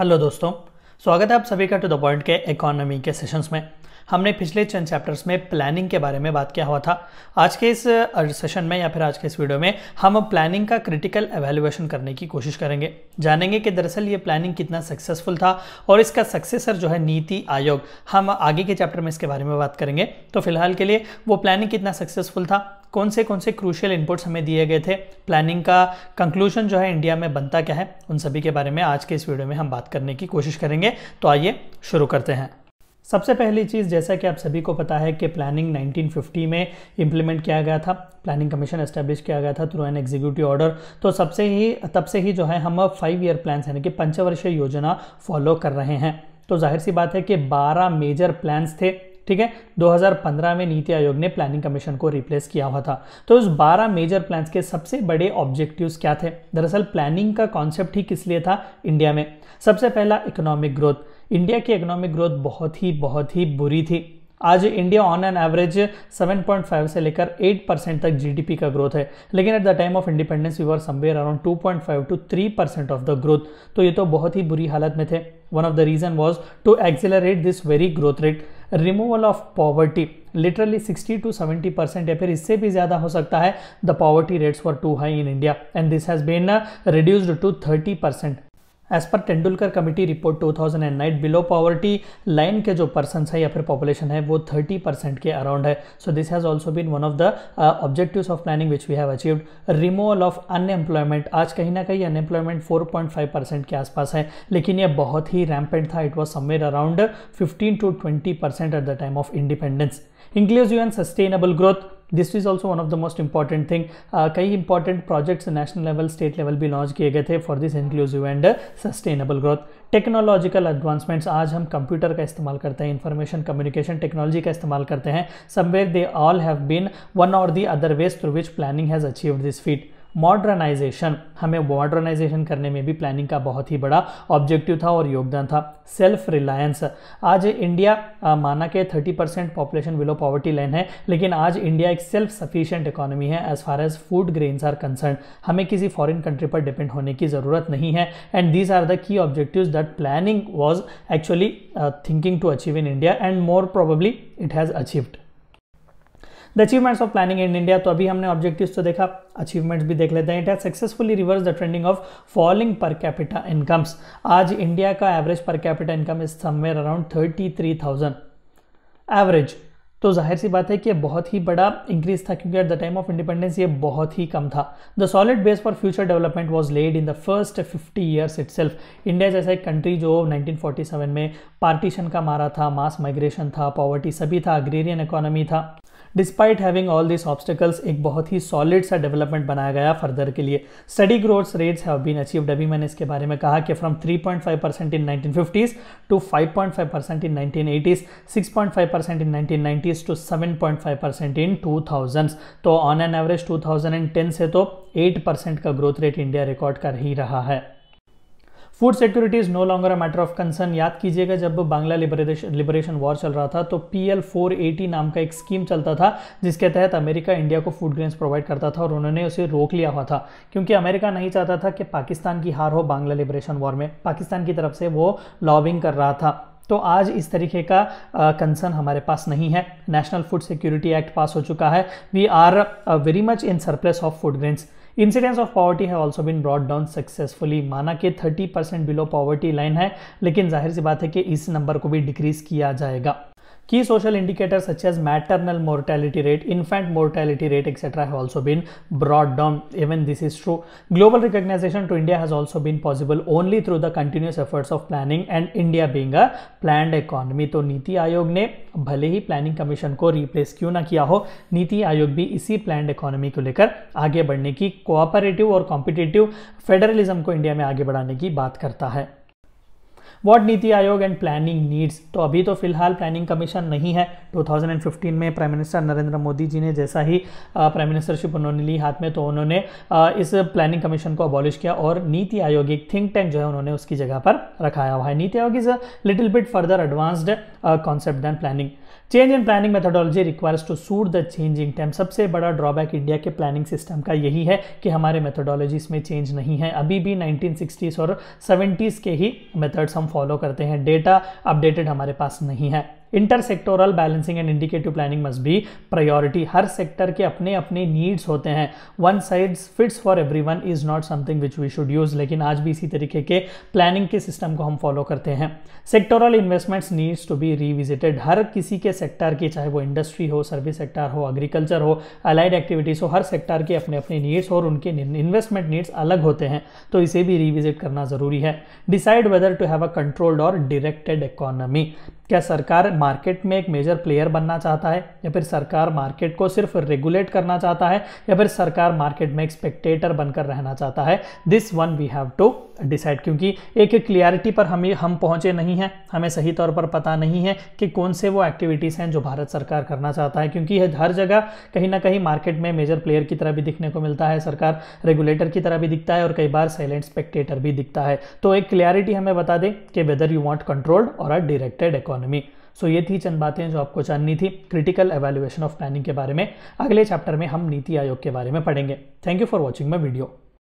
Hello दोस्तों स्वागत है आप सभी का टू द पॉइंट के इकोनॉमी के सेशंस में हमने पिछले चंद चैप्टर्स में प्लानिंग के बारे में बात किया हुआ था आज के इस सेशन में या फिर आज के इस वीडियो में हम प्लानिंग का क्रिटिकल एवेल्युएशन करने की कोशिश करेंगे जानेंगे कि दरअसल ये प्लानिंग कितना सक्सेसफुल था और इसका सक्सेसर जो है नीति आयोग हम आगे के चैप्टर में इसके बारे में बात करेंगे तो फिलहाल के लिए वो प्लानिंग कितना सक्सेसफुल था कौन से कौन से क्रूशियल इनपुट्स हमें दिए गए थे प्लानिंग का कंक्लूजन जो है इंडिया में बनता क्या है उन सभी के बारे में आज के इस वीडियो में हम बात करने की कोशिश करेंगे तो आइए शुरू करते हैं सबसे पहली चीज़ जैसा कि आप सभी को पता है कि प्लानिंग 1950 में इम्प्लीमेंट किया गया था प्लानिंग कमीशन एस्टेब्लिश किया गया था थ्रू एन एग्जीक्यूटिव ऑर्डर तो सबसे ही तब से ही जो है हम फाइव ईयर प्लान यानी कि पंचवर्षीय योजना फॉलो कर रहे हैं तो जाहिर सी बात है कि 12 मेजर प्लान्स थे ठीक है 2015 में नीति आयोग ने प्लानिंग कमीशन को रिप्लेस किया हुआ था तो उस 12 मेजर प्लान्स के सबसे बड़े ऑब्जेक्टिव्स क्या थे दरअसल प्लानिंग का कॉन्सेप्ट ही किस लिए था इंडिया में सबसे पहला इकोनॉमिक ग्रोथ इंडिया की इकोनॉमिक ग्रोथ बहुत ही बहुत ही बुरी थी आज इंडिया ऑन एन एवरेज 7.5 से लेकर 8 परसेंट तक जीडीपी का ग्रोथ है लेकिन at the time of independence we are somewhere around 2.5 to 3 percent of the growth तो ये तो बहुत ही बुरी हालत में थे one of the reason was to accelerate this very growth rate removal of poverty literally 60 to 70 percent या फिर इससे भी ज़्यादा हो सकता है the poverty rates far too high in India and this has been reduced to 30 percent as per Tendulkar committee report 2009 below poverty line के जो पर्सन है या फिर पॉपुलेशन है वो 30 परसेंट के अराउंड है so this has also been one of the objective of planning which we have achieved removal of unemployment आज कहीं ना कहीं अनएम्प्लॉयमेंट 4.5 परसेंट के आसपास है लेकिन यह बहुत ही रैम्पेंट था it was somewhere around fifteen to twenty percent at the time of independence inclusive and sustainable growth this is also one of the most important thing कई important projects national level state level भी launch किए गए थे for this inclusive and sustainable growth technological advancements आज हम computer का इस्तेमाल करते हैं इंफॉर्मेशन कम्युनिकेशन टेक्नोलॉजी का इस्तेमाल करते हैं somewhere they all have been one or the other ways through which planning has achieve this feat modernisation हमें मॉडर्नाइजेशन करने में भी प्लानिंग का बहुत ही बड़ा ऑब्जेक्टिव था और योगदान था सेल्फ रिलायंस आज इंडिया आ, माना के 30 percent population below poverty line है लेकिन आज इंडिया एक सेल्फ सफिशियंट इकोनॉमी है as far as food grains are concern हमें किसी फॉरेन कंट्री पर डिपेंड होने की ज़रूरत नहीं है and these are the key objective that planning was actually thinking to achieve in India and more probably it has achieved the achievements of planning in India तो अभी हमने ऑब्जेक्टिव्स तो देखा अचीवमेंट्स भी देख लेते हैं it has successfully reverse the trending of falling per capita incomes आज इंडिया का average per capita income is somewhere around thirty three thousand average तो जाहिर सी बात है कि बहुत ही बड़ा इंक्रीज था क्योंकि at the time of independence ये बहुत ही कम था the solid base for future development was laid in the first fifty years itself India जैसा एक कंट्री जो 1947 में पार्टीशन का मारा था मास माइग्रेशन था पॉवर्टी सभी था अग्रेरियन इकोनॉमी था despite having all this obstacles एक बहुत ही सॉलिड सा डेवलपमेंट बनाया गया फर्दर के लिए study growth rates have been achieved अभी मैंने इसके बारे में कहा कि from 3.5 percent in 1950s to 5.5 percent in 1980s 6.5 percent in 1990s to 7.5 percent in 2000s तो ऑन एन एवरेज 2010 से तो 8 परसेंट का ग्रोथ रेट इंडिया रिकॉर्ड कर ही रहा है food security is no longer a matter of concern याद कीजिएगा जब बांग्ला लिबरेशन वॉर चल रहा था तो पी एल फोर एटी नाम का एक स्कीम चलता था जिसके तहत अमेरिका इंडिया को फूड ग्रेन्स प्रोवाइड करता था और उन्होंने उसे रोक लिया हुआ था क्योंकि अमेरिका नहीं चाहता था कि पाकिस्तान की हार हो बांग्ला लिबरेशन वॉर में पाकिस्तान की तरफ से वो लॉबिंग कर रहा था तो आज इस तरीके का कंसर्न हमारे पास नहीं है national food security act pass हो चुका है we are very much in surplus of food grains incidence of poverty है also been brought down successfully माना कि 30 परसेंट बिलो पॉवर्टी लाइन है लेकिन जाहिर सी बात है कि इस नंबर को भी डिक्रीज किया जाएगा Key social indicators such as maternal mortality rate, infant mortality rate, etc. have also been brought down. Even this is true. Global recognition to India has also been possible only through the continuous efforts of planning and India being a planned economy. तो नीति आयोग ने भले ही planning commission को replace क्यों ना किया हो नीति आयोग भी इसी प्लान इकोनॉमी को लेकर आगे बढ़ने की कोऑपरेटिव और कॉम्पिटेटिव फेडरलिज्म को इंडिया में आगे बढ़ाने की बात करता है वॉट नीति आयोग एंड प्लानिंग नीड्स तो अभी तो फिलहाल प्लानिंग कमीशन नहीं है 2015 में प्राइम मिनिस्टर नरेंद्र मोदी जी ने जैसा ही प्राइम मिनिस्टरशिप उन्होंने ली हाथ में तो उन्होंने इस प्लानिंग कमीशन को अबॉलिश किया और नीति आयोग एक थिंक टैंक जो है उन्होंने उसकी जगह पर रखाया हुआ है NITI Aayog is a little bit further advanced concept than planning change in planning methodology requires to suit the changing time सबसे बड़ा ड्रॉबैक इंडिया के प्लानिंग सिस्टम का यही है कि हमारे मेथोडोलॉजीज में चेंज नहीं है अभी भी नाइनटीन और सेवेंटीज़ के ही मेथड्स हम फॉलो करते हैं डेटा अपडेटेड हमारे पास नहीं है intersectoral balancing and indicative planning must be priority हर सेक्टर के अपने अपने नीड्स होते हैं one side fits for every one is not something which we should use लेकिन आज भी इसी तरीके के प्लानिंग के सिस्टम को हम फॉलो करते हैं sectoral investments needs to be revisited हर किसी के सेक्टर की चाहे वो इंडस्ट्री हो सर्विस सेक्टर हो एग्रीकल्चर हो अलाइड एक्टिविटीज़ हो हर सेक्टर के अपने अपने नीड्स और उनके इन्वेस्टमेंट नीड्स अलग होते हैं तो इसे भी रिविजिट करना जरूरी है decide whether to have a controlled or directed economy क्या सरकार मार्केट में एक मेजर प्लेयर बनना चाहता है या फिर सरकार मार्केट को सिर्फ रेगुलेट करना चाहता है या फिर सरकार मार्केट में एक स्पेक्टेटर बनकर रहना चाहता है this one we have to decide क्योंकि एक क्लियरिटी पर हमें हम पहुंचे नहीं हैं हमें सही तौर पर पता नहीं है कि कौन से वो एक्टिविटीज़ हैं जो भारत सरकार करना चाहता है क्योंकि यह हर जगह कहीं ना कहीं मार्केट में मेजर प्लेयर की तरह भी दिखने को मिलता है सरकार रेगुलेटर की तरह भी दिखता है और कई बार साइलेंट स्पेक्टेटर भी दिखता है तो एक क्लियरिटी हमें बता दें कि वेदर यू वॉन्ट कंट्रोल्ड और अ डिरेक्टेड इकोनॉमी सो ये थी चंद बातें जो आपको जाननी थी क्रिटिकल एवेल्युएशन ऑफ प्लानिंग के बारे में अगले चैप्टर में हम नीति आयोग के बारे में पढ़ेंगे thank you for watching my video